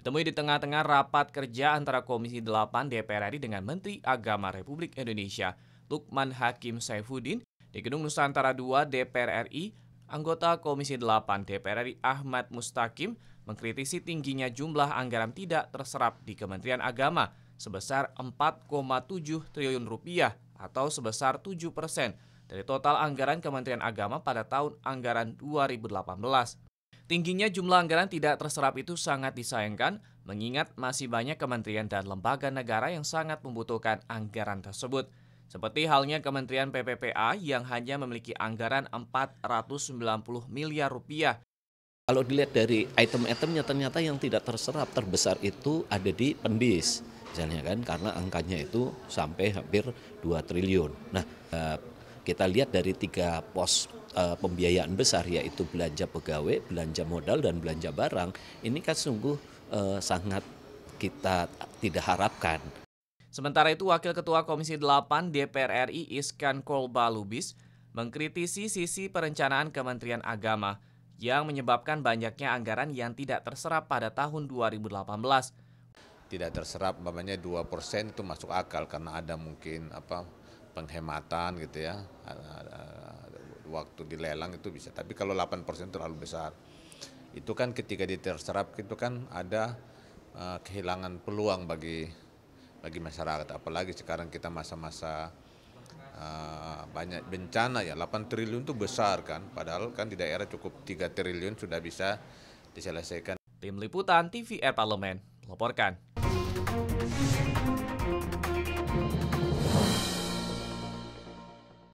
Ditemui di tengah-tengah rapat kerja antara Komisi 8 DPR RI dengan Menteri Agama Republik Indonesia, Lukman Hakim Saifuddin, di Gedung Nusantara II DPR RI, anggota Komisi 8 DPR RI Ahmad Mustaqim mengkritisi tingginya jumlah anggaran tidak terserap di Kementerian Agama sebesar 4,7 triliun rupiah atau sebesar 7 persen dari total anggaran Kementerian Agama pada tahun anggaran 2018. Tingginya jumlah anggaran tidak terserap itu sangat disayangkan, mengingat masih banyak kementerian dan lembaga negara yang sangat membutuhkan anggaran tersebut. Seperti halnya Kementerian PPPA yang hanya memiliki anggaran 490 miliar rupiah. Kalau dilihat dari item-itemnya ternyata yang tidak terserap terbesar itu ada di pendis misalnya kan karena angkanya itu sampai hampir 2 triliun. Nah, eh, kita lihat dari tiga pos eh, pembiayaan besar yaitu belanja pegawai, belanja modal dan belanja barang, ini kan sungguh eh, sangat kita tidak harapkan. Sementara itu Wakil Ketua Komisi 8 DPR RI Iskan Kolba Lubis mengkritisi sisi perencanaan Kementerian Agama yang menyebabkan banyaknya anggaran yang tidak terserap pada tahun 2018 tidak terserap umpamanya persen itu masuk akal karena ada mungkin apa penghematan gitu ya waktu dilelang itu bisa tapi kalau delapan persen terlalu besar itu kan ketika diterserap itu kan ada uh, kehilangan peluang bagi bagi masyarakat apalagi sekarang kita masa-masa uh, banyak bencana ya delapan triliun itu besar kan padahal kan di daerah cukup tiga triliun sudah bisa diselesaikan Tim Liputan TVR Parlemen melaporkan